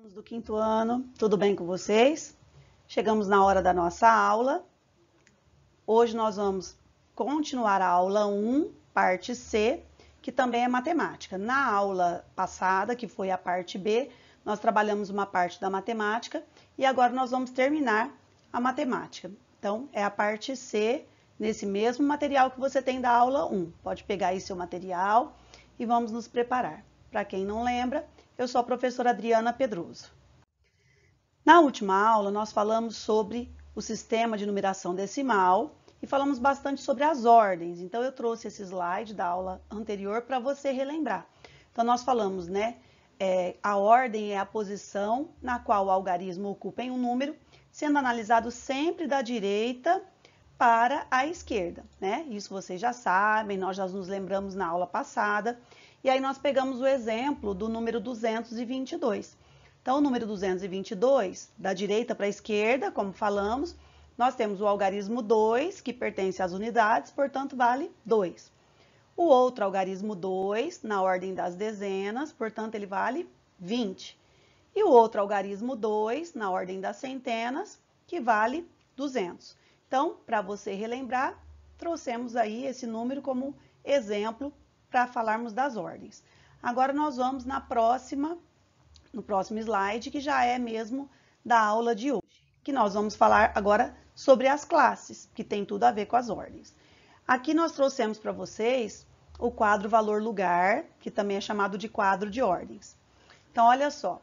alunos do quinto ano, tudo bem com vocês? Chegamos na hora da nossa aula. Hoje nós vamos continuar a aula 1, parte C, que também é matemática. Na aula passada, que foi a parte B, nós trabalhamos uma parte da matemática e agora nós vamos terminar a matemática. Então, é a parte C nesse mesmo material que você tem da aula 1. Pode pegar aí seu material e vamos nos preparar. Para quem não lembra, eu sou a professora Adriana Pedroso. Na última aula, nós falamos sobre o sistema de numeração decimal e falamos bastante sobre as ordens. Então, eu trouxe esse slide da aula anterior para você relembrar. Então, nós falamos, né? É, a ordem é a posição na qual o algarismo ocupa em um número, sendo analisado sempre da direita para a esquerda, né? Isso vocês já sabem, nós já nos lembramos na aula passada. E aí nós pegamos o exemplo do número 222. Então, o número 222, da direita para a esquerda, como falamos, nós temos o algarismo 2, que pertence às unidades, portanto, vale 2. O outro algarismo 2, na ordem das dezenas, portanto, ele vale 20. E o outro algarismo 2, na ordem das centenas, que vale 200. Então, para você relembrar, trouxemos aí esse número como exemplo para falarmos das ordens. Agora nós vamos na próxima, no próximo slide, que já é mesmo da aula de hoje, que nós vamos falar agora sobre as classes, que tem tudo a ver com as ordens. Aqui nós trouxemos para vocês o quadro valor lugar, que também é chamado de quadro de ordens. Então, olha só,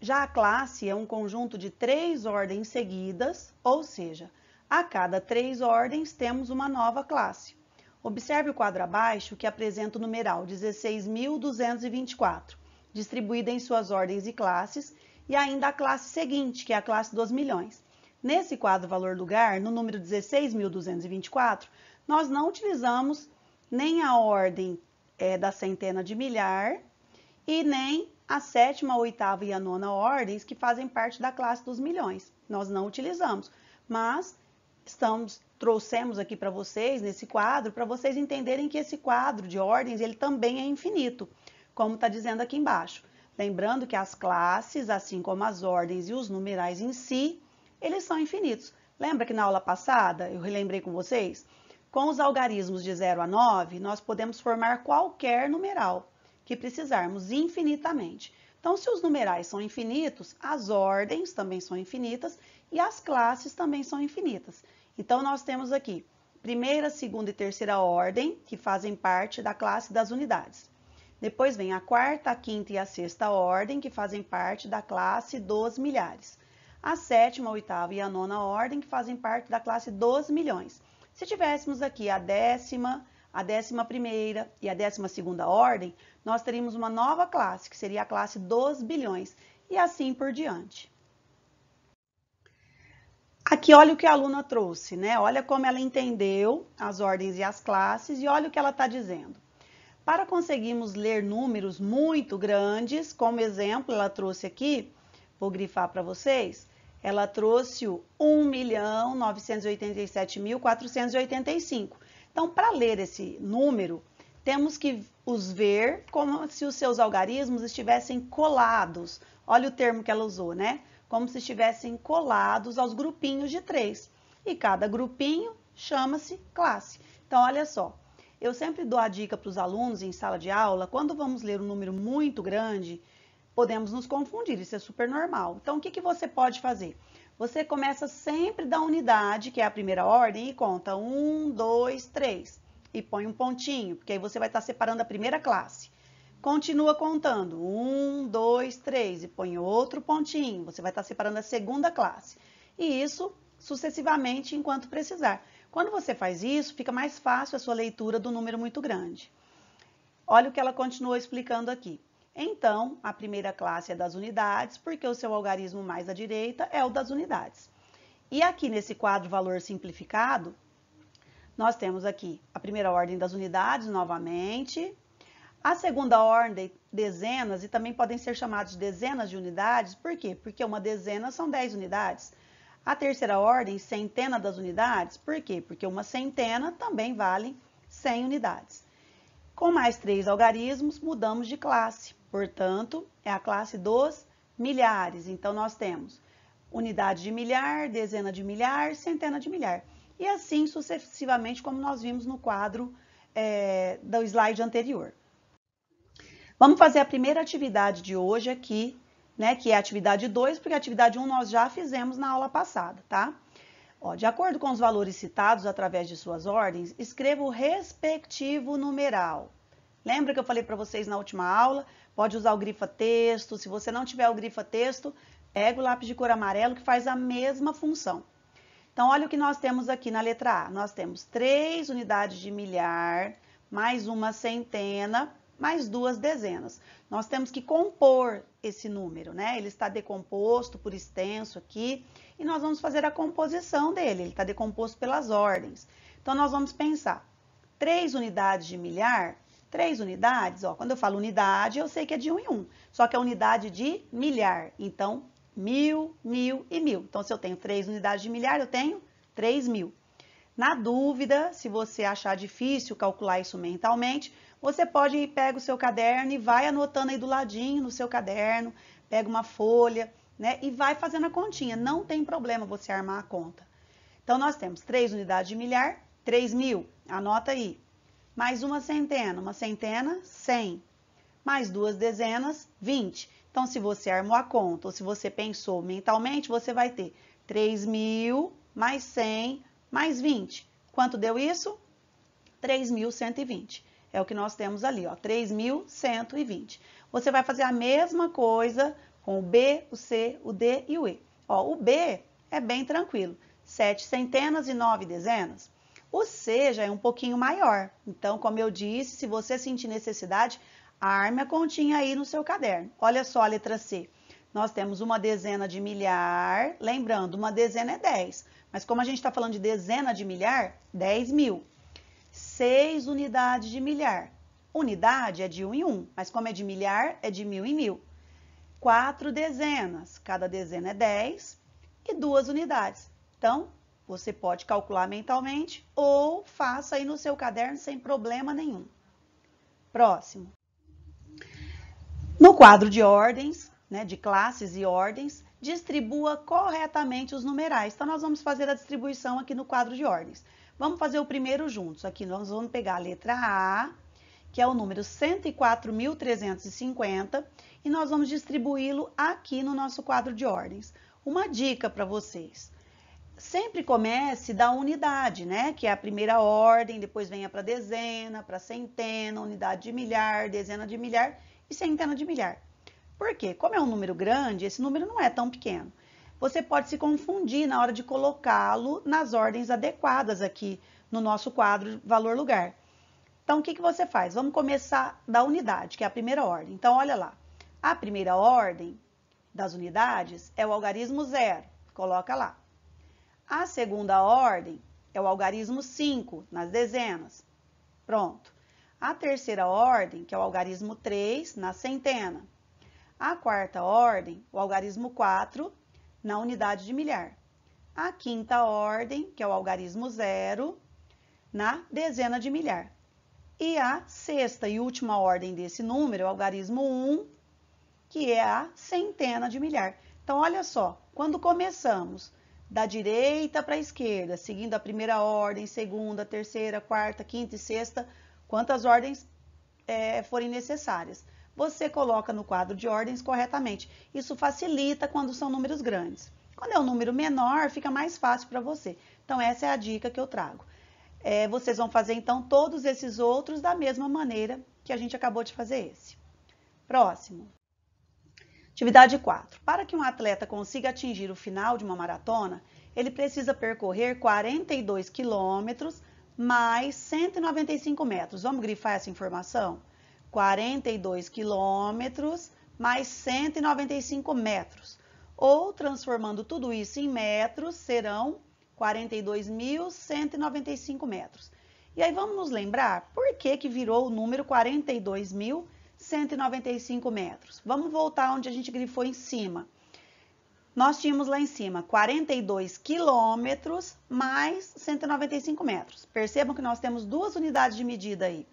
já a classe é um conjunto de três ordens seguidas, ou seja, a cada três ordens temos uma nova classe. Observe o quadro abaixo que apresenta o numeral 16.224, distribuída em suas ordens e classes, e ainda a classe seguinte, que é a classe dos milhões. Nesse quadro valor lugar, no número 16.224, nós não utilizamos nem a ordem é, da centena de milhar e nem a sétima, a oitava e a nona ordens que fazem parte da classe dos milhões. Nós não utilizamos, mas estamos trouxemos aqui para vocês nesse quadro, para vocês entenderem que esse quadro de ordens ele também é infinito, como está dizendo aqui embaixo. Lembrando que as classes, assim como as ordens e os numerais em si, eles são infinitos. Lembra que na aula passada eu relembrei com vocês? Com os algarismos de 0 a 9, nós podemos formar qualquer numeral que precisarmos infinitamente. Então, se os numerais são infinitos, as ordens também são infinitas e as classes também são infinitas. Então, nós temos aqui primeira, segunda e terceira ordem, que fazem parte da classe das unidades. Depois vem a quarta, a quinta e a sexta ordem, que fazem parte da classe dos milhares. A sétima, a oitava e a nona ordem, que fazem parte da classe dos milhões. Se tivéssemos aqui a décima, a décima primeira e a décima segunda ordem, nós teríamos uma nova classe, que seria a classe dos bilhões, e assim por diante. Aqui olha o que a aluna trouxe, né? Olha como ela entendeu as ordens e as classes e olha o que ela está dizendo. Para conseguirmos ler números muito grandes, como exemplo, ela trouxe aqui, vou grifar para vocês, ela trouxe o 1.987.485. Então, para ler esse número, temos que os ver como se os seus algarismos estivessem colados. Olha o termo que ela usou, né? como se estivessem colados aos grupinhos de três. E cada grupinho chama-se classe. Então, olha só, eu sempre dou a dica para os alunos em sala de aula, quando vamos ler um número muito grande, podemos nos confundir, isso é super normal. Então, o que, que você pode fazer? Você começa sempre da unidade, que é a primeira ordem, e conta um, dois, três. E põe um pontinho, porque aí você vai estar separando a primeira classe. Continua contando. Um, dois, três. E põe outro pontinho. Você vai estar separando a segunda classe. E isso sucessivamente enquanto precisar. Quando você faz isso, fica mais fácil a sua leitura do número muito grande. Olha o que ela continua explicando aqui. Então, a primeira classe é das unidades, porque o seu algarismo mais à direita é o das unidades. E aqui nesse quadro valor simplificado, nós temos aqui a primeira ordem das unidades novamente, a segunda ordem, dezenas, e também podem ser chamadas de dezenas de unidades, por quê? Porque uma dezena são 10 unidades. A terceira ordem, centena das unidades, por quê? Porque uma centena também vale 100 unidades. Com mais três algarismos, mudamos de classe, portanto, é a classe dos milhares. Então, nós temos unidade de milhar, dezena de milhar, centena de milhar. E assim sucessivamente, como nós vimos no quadro é, do slide anterior. Vamos fazer a primeira atividade de hoje aqui, né, que é a atividade 2, porque a atividade 1 um nós já fizemos na aula passada, tá? Ó, de acordo com os valores citados através de suas ordens, escreva o respectivo numeral. Lembra que eu falei para vocês na última aula? Pode usar o grifa texto, se você não tiver o grifa texto, pega o lápis de cor amarelo que faz a mesma função. Então, olha o que nós temos aqui na letra A. Nós temos três unidades de milhar, mais uma centena, mais duas dezenas. Nós temos que compor esse número, né? Ele está decomposto por extenso aqui e nós vamos fazer a composição dele. Ele está decomposto pelas ordens. Então, nós vamos pensar. Três unidades de milhar, três unidades, ó, quando eu falo unidade, eu sei que é de um em um, só que é unidade de milhar. Então, mil, mil e mil. Então, se eu tenho três unidades de milhar, eu tenho três mil. Na dúvida, se você achar difícil calcular isso mentalmente, você pode ir pega o seu caderno e vai anotando aí do ladinho no seu caderno, pega uma folha, né? E vai fazendo a continha. Não tem problema você armar a conta. Então, nós temos 3 unidades de milhar, 3 mil, anota aí. Mais uma centena, uma centena, 100. Mais duas dezenas, 20. Então, se você armou a conta ou se você pensou mentalmente, você vai ter 3 mil mais 100 mais 20. Quanto deu isso? 3.120. É o que nós temos ali, ó, 3.120. Você vai fazer a mesma coisa com o B, o C, o D e o E. Ó, o B é bem tranquilo, sete centenas e nove dezenas. O C já é um pouquinho maior. Então, como eu disse, se você sentir necessidade, arme a continha aí no seu caderno. Olha só a letra C. Nós temos uma dezena de milhar, lembrando, uma dezena é 10. Mas como a gente está falando de dezena de milhar, 10 mil. 6 unidades de milhar. Unidade é de um em um, mas como é de milhar, é de mil em mil. Quatro dezenas, cada dezena é 10 e duas unidades. Então, você pode calcular mentalmente ou faça aí no seu caderno sem problema nenhum. Próximo. No quadro de ordens, né, de classes e ordens, distribua corretamente os numerais. Então, nós vamos fazer a distribuição aqui no quadro de ordens. Vamos fazer o primeiro juntos. Aqui nós vamos pegar a letra A, que é o número 104.350, e nós vamos distribuí-lo aqui no nosso quadro de ordens. Uma dica para vocês. Sempre comece da unidade, né? Que é a primeira ordem, depois venha para dezena, para centena, unidade de milhar, dezena de milhar e centena de milhar. Por quê? Como é um número grande, esse número não é tão pequeno você pode se confundir na hora de colocá-lo nas ordens adequadas aqui no nosso quadro valor-lugar. Então, o que, que você faz? Vamos começar da unidade, que é a primeira ordem. Então, olha lá. A primeira ordem das unidades é o algarismo zero. Coloca lá. A segunda ordem é o algarismo 5, nas dezenas. Pronto. A terceira ordem, que é o algarismo 3, na centena. A quarta ordem, o algarismo 4, na unidade de milhar. A quinta ordem, que é o algarismo zero, na dezena de milhar. E a sexta e última ordem desse número, o algarismo 1, que é a centena de milhar. Então, olha só, quando começamos da direita para a esquerda, seguindo a primeira ordem, segunda, terceira, quarta, quinta e sexta, quantas ordens é, forem necessárias você coloca no quadro de ordens corretamente. Isso facilita quando são números grandes. Quando é um número menor, fica mais fácil para você. Então, essa é a dica que eu trago. É, vocês vão fazer, então, todos esses outros da mesma maneira que a gente acabou de fazer esse. Próximo. Atividade 4. Para que um atleta consiga atingir o final de uma maratona, ele precisa percorrer 42 quilômetros mais 195 metros. Vamos grifar essa informação? 42 quilômetros mais 195 metros. Ou, transformando tudo isso em metros, serão 42.195 metros. E aí vamos nos lembrar por que, que virou o número 42.195 metros. Vamos voltar onde a gente grifou em cima. Nós tínhamos lá em cima 42 quilômetros mais 195 metros. Percebam que nós temos duas unidades de medida aí,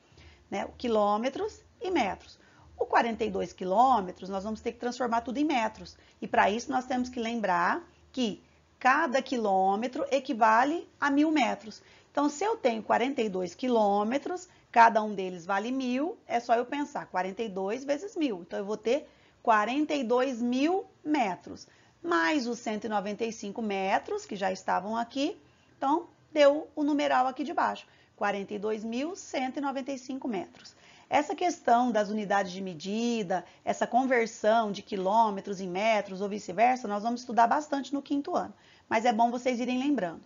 né? O quilômetros metros. O 42 quilômetros nós vamos ter que transformar tudo em metros. E para isso nós temos que lembrar que cada quilômetro equivale a mil metros. Então, se eu tenho 42 quilômetros, cada um deles vale mil, é só eu pensar 42 vezes mil. Então, eu vou ter 42 mil metros, mais os 195 metros que já estavam aqui. Então, deu o numeral aqui de baixo, 42.195 metros. Essa questão das unidades de medida, essa conversão de quilômetros em metros ou vice-versa, nós vamos estudar bastante no quinto ano, mas é bom vocês irem lembrando. O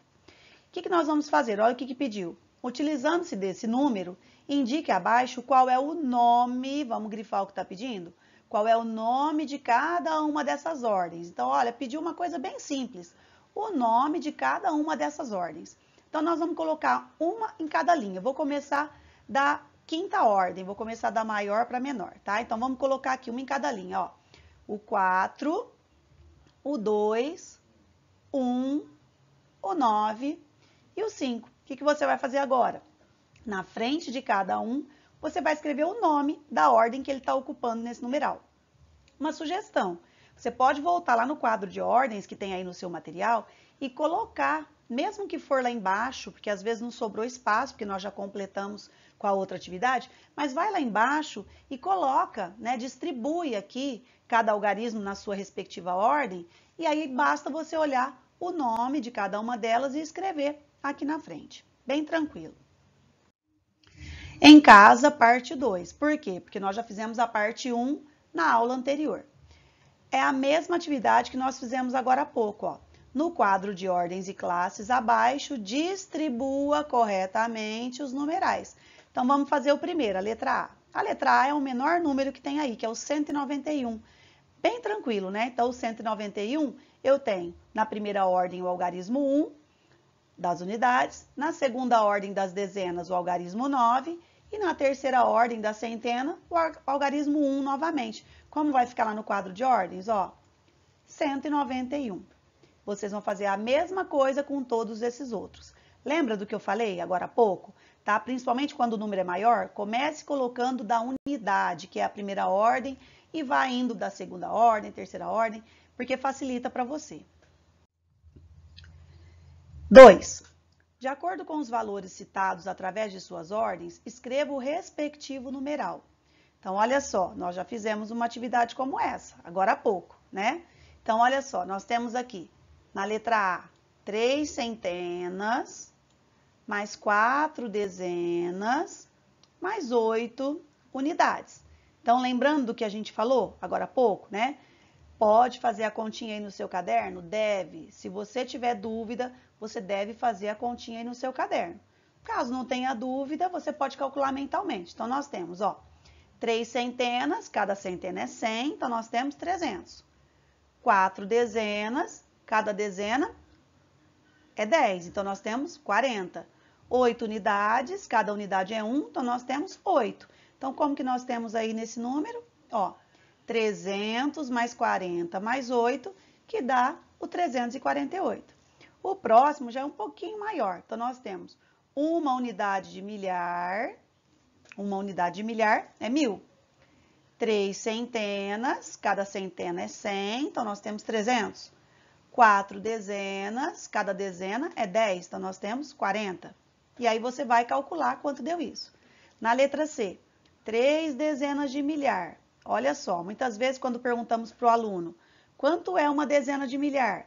que, que nós vamos fazer? Olha o que, que pediu. Utilizando-se desse número, indique abaixo qual é o nome, vamos grifar o que está pedindo, qual é o nome de cada uma dessas ordens. Então, olha, pediu uma coisa bem simples, o nome de cada uma dessas ordens. Então, nós vamos colocar uma em cada linha. Eu vou começar da quinta ordem. Vou começar da maior para menor, tá? Então, vamos colocar aqui uma em cada linha, ó. O 4, o 2, 1, o 9 e o 5. O que, que você vai fazer agora? Na frente de cada um, você vai escrever o nome da ordem que ele está ocupando nesse numeral. Uma sugestão. Você pode voltar lá no quadro de ordens que tem aí no seu material e colocar, mesmo que for lá embaixo, porque às vezes não sobrou espaço, porque nós já completamos com a outra atividade, mas vai lá embaixo e coloca, né, distribui aqui cada algarismo na sua respectiva ordem, e aí basta você olhar o nome de cada uma delas e escrever aqui na frente. Bem tranquilo. Em casa, parte 2. Por quê? Porque nós já fizemos a parte 1 um na aula anterior é a mesma atividade que nós fizemos agora há pouco. Ó. No quadro de ordens e classes abaixo, distribua corretamente os numerais. Então, vamos fazer o primeiro, a letra A. A letra A é o menor número que tem aí, que é o 191. Bem tranquilo, né? Então, o 191, eu tenho na primeira ordem o algarismo 1 das unidades, na segunda ordem das dezenas, o algarismo 9, e na terceira ordem da centena, o algarismo 1 novamente. Como vai ficar lá no quadro de ordens? Ó, 191. Vocês vão fazer a mesma coisa com todos esses outros. Lembra do que eu falei agora há pouco? Tá? Principalmente quando o número é maior, comece colocando da unidade, que é a primeira ordem, e vá indo da segunda ordem, terceira ordem, porque facilita para você. 2. De acordo com os valores citados através de suas ordens, escreva o respectivo numeral. Então, olha só, nós já fizemos uma atividade como essa, agora há pouco, né? Então, olha só, nós temos aqui, na letra A, três centenas, mais quatro dezenas, mais oito unidades. Então, lembrando do que a gente falou agora há pouco, né? Pode fazer a continha aí no seu caderno? Deve. Se você tiver dúvida, você deve fazer a continha aí no seu caderno. Caso não tenha dúvida, você pode calcular mentalmente. Então, nós temos, ó, Três centenas, cada centena é 100, então nós temos 300. Quatro dezenas, cada dezena é 10, então nós temos 40. Oito unidades, cada unidade é 1, então nós temos 8. Então, como que nós temos aí nesse número? Ó, 300 mais 40 mais 8, que dá o 348. O próximo já é um pouquinho maior. Então, nós temos uma unidade de milhar, uma unidade de milhar é mil. Três centenas, cada centena é 100, então nós temos 300. Quatro dezenas, cada dezena é 10, então nós temos 40. E aí você vai calcular quanto deu isso. Na letra C, três dezenas de milhar. Olha só, muitas vezes quando perguntamos para o aluno, quanto é uma dezena de milhar?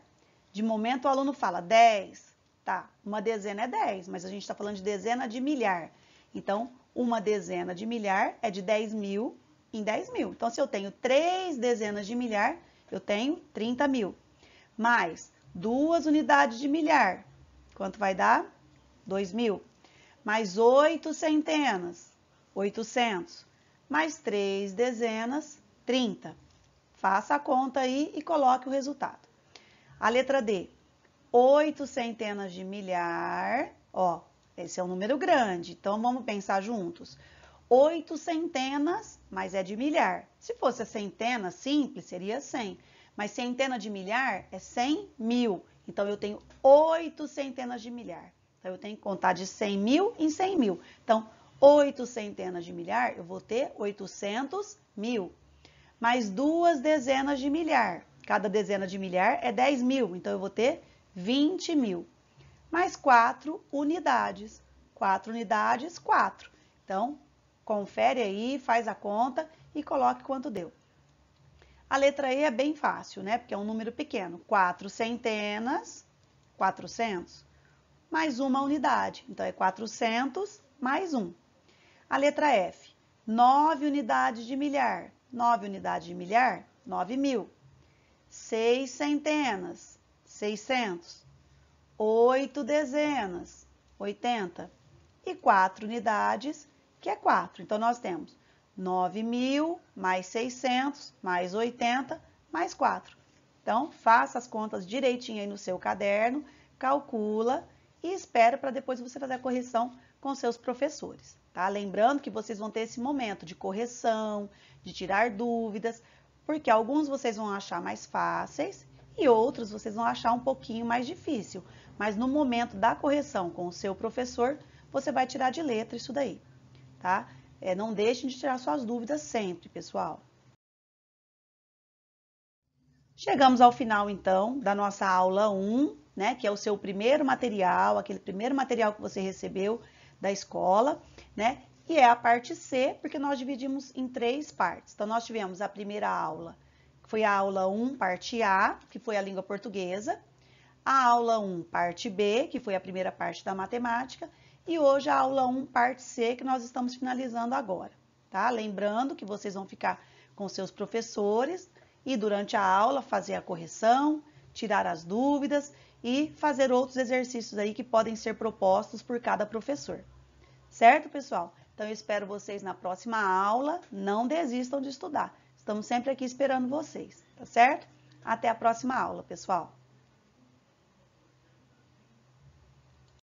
De momento o aluno fala 10, tá, uma dezena é 10, mas a gente está falando de dezena de milhar. Então, uma dezena de milhar é de 10 mil em 10 mil. Então, se eu tenho três dezenas de milhar, eu tenho 30 mil. Mais duas unidades de milhar, quanto vai dar? 2 mil. Mais oito centenas, 800. Mais três dezenas, 30. Faça a conta aí e coloque o resultado. A letra D, oito centenas de milhar, ó, esse é um número grande, então vamos pensar juntos. Oito centenas, mas é de milhar. Se fosse a centena simples, seria 100. Mas centena de milhar é 100 mil. Então, eu tenho oito centenas de milhar. Então, eu tenho que contar de 100 mil em 100 mil. Então, oito centenas de milhar, eu vou ter 800 mil. Mais duas dezenas de milhar. Cada dezena de milhar é 10 mil, então eu vou ter 20 mil mais 4 unidades. 4 unidades, 4. Então, confere aí, faz a conta e coloque quanto deu. A letra E é bem fácil, né? Porque é um número pequeno. 4 centenas, 400, mais uma unidade. Então, é 400 mais 1. A letra F, 9 unidades de milhar. 9 unidades de milhar, 9 mil. 6 centenas, 600, oito dezenas, 80, e quatro unidades, que é 4. Então, nós temos 9.000 mais 600 mais 80 mais 4. Então, faça as contas direitinho aí no seu caderno, calcula e espera para depois você fazer a correção com seus professores, tá? Lembrando que vocês vão ter esse momento de correção, de tirar dúvidas, porque alguns vocês vão achar mais fáceis e outros vocês vão achar um pouquinho mais difícil, mas no momento da correção com o seu professor, você vai tirar de letra isso daí, tá? É, não deixem de tirar suas dúvidas sempre, pessoal. Chegamos ao final, então, da nossa aula 1, né, que é o seu primeiro material, aquele primeiro material que você recebeu da escola, né, e é a parte C, porque nós dividimos em três partes. Então, nós tivemos a primeira aula foi a aula 1, parte A, que foi a língua portuguesa, a aula 1, parte B, que foi a primeira parte da matemática, e hoje a aula 1, parte C, que nós estamos finalizando agora, tá? Lembrando que vocês vão ficar com seus professores e durante a aula fazer a correção, tirar as dúvidas e fazer outros exercícios aí que podem ser propostos por cada professor. Certo, pessoal? Então, eu espero vocês na próxima aula. Não desistam de estudar. Estamos sempre aqui esperando vocês, tá certo? Até a próxima aula, pessoal!